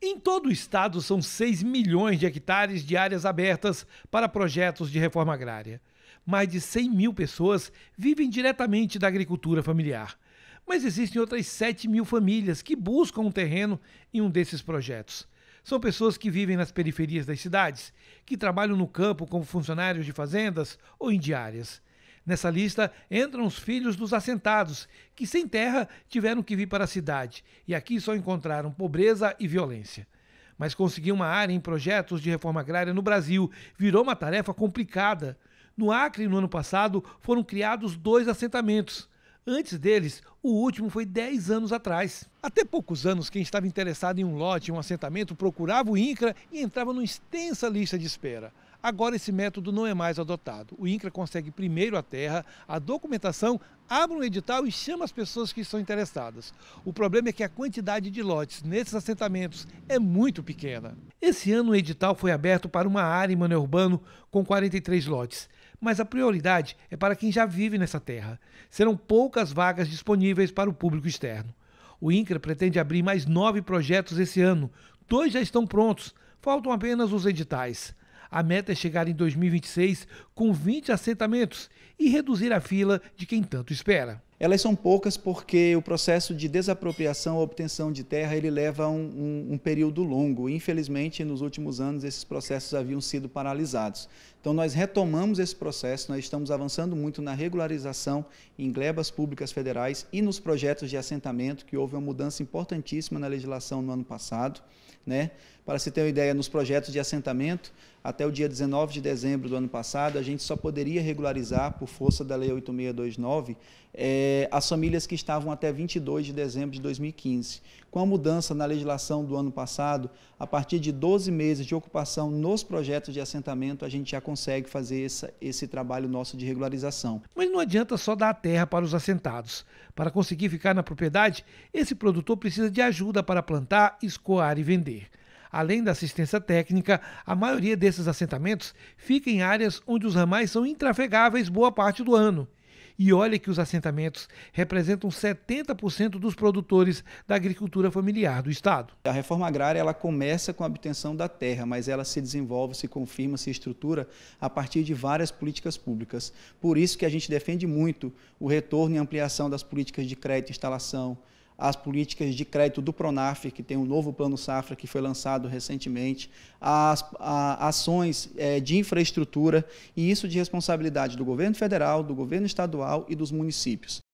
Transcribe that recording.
Em todo o estado, são 6 milhões de hectares de áreas abertas para projetos de reforma agrária. Mais de 100 mil pessoas vivem diretamente da agricultura familiar. Mas existem outras 7 mil famílias que buscam um terreno em um desses projetos. São pessoas que vivem nas periferias das cidades, que trabalham no campo como funcionários de fazendas ou em diárias. Nessa lista entram os filhos dos assentados, que sem terra tiveram que vir para a cidade e aqui só encontraram pobreza e violência. Mas conseguir uma área em projetos de reforma agrária no Brasil virou uma tarefa complicada. No Acre, no ano passado, foram criados dois assentamentos. Antes deles, o último foi 10 anos atrás. Até poucos anos, quem estava interessado em um lote, um assentamento, procurava o INCRA e entrava numa extensa lista de espera. Agora esse método não é mais adotado. O INCRA consegue primeiro a terra, a documentação, abre um edital e chama as pessoas que estão interessadas. O problema é que a quantidade de lotes nesses assentamentos é muito pequena. Esse ano o edital foi aberto para uma área em Manoel Urbano com 43 lotes mas a prioridade é para quem já vive nessa terra. Serão poucas vagas disponíveis para o público externo. O INCRA pretende abrir mais nove projetos esse ano. Dois já estão prontos, faltam apenas os editais. A meta é chegar em 2026 com 20 assentamentos e reduzir a fila de quem tanto espera. Elas são poucas porque o processo de desapropriação ou obtenção de terra ele leva um, um, um, período longo. Infelizmente, nos últimos anos, esses processos haviam sido paralisados. Então, nós retomamos esse processo, nós estamos avançando muito na regularização em glebas públicas federais e nos projetos de assentamento, que houve uma mudança importantíssima na legislação no ano passado. Né? Para se ter uma ideia, nos projetos de assentamento, até o dia 19 de dezembro do ano passado, a gente só poderia regularizar, por força da Lei 8629, é, é, as famílias que estavam até 22 de dezembro de 2015. Com a mudança na legislação do ano passado, a partir de 12 meses de ocupação nos projetos de assentamento, a gente já consegue fazer essa, esse trabalho nosso de regularização. Mas não adianta só dar a terra para os assentados. Para conseguir ficar na propriedade, esse produtor precisa de ajuda para plantar, escoar e vender. Além da assistência técnica, a maioria desses assentamentos fica em áreas onde os ramais são intrafegáveis boa parte do ano. E olha que os assentamentos representam 70% dos produtores da agricultura familiar do Estado. A reforma agrária ela começa com a obtenção da terra, mas ela se desenvolve, se confirma, se estrutura a partir de várias políticas públicas. Por isso que a gente defende muito o retorno e ampliação das políticas de crédito e instalação, as políticas de crédito do Pronaf, que tem um novo plano safra que foi lançado recentemente, as a, ações é, de infraestrutura e isso de responsabilidade do governo federal, do governo estadual e dos municípios.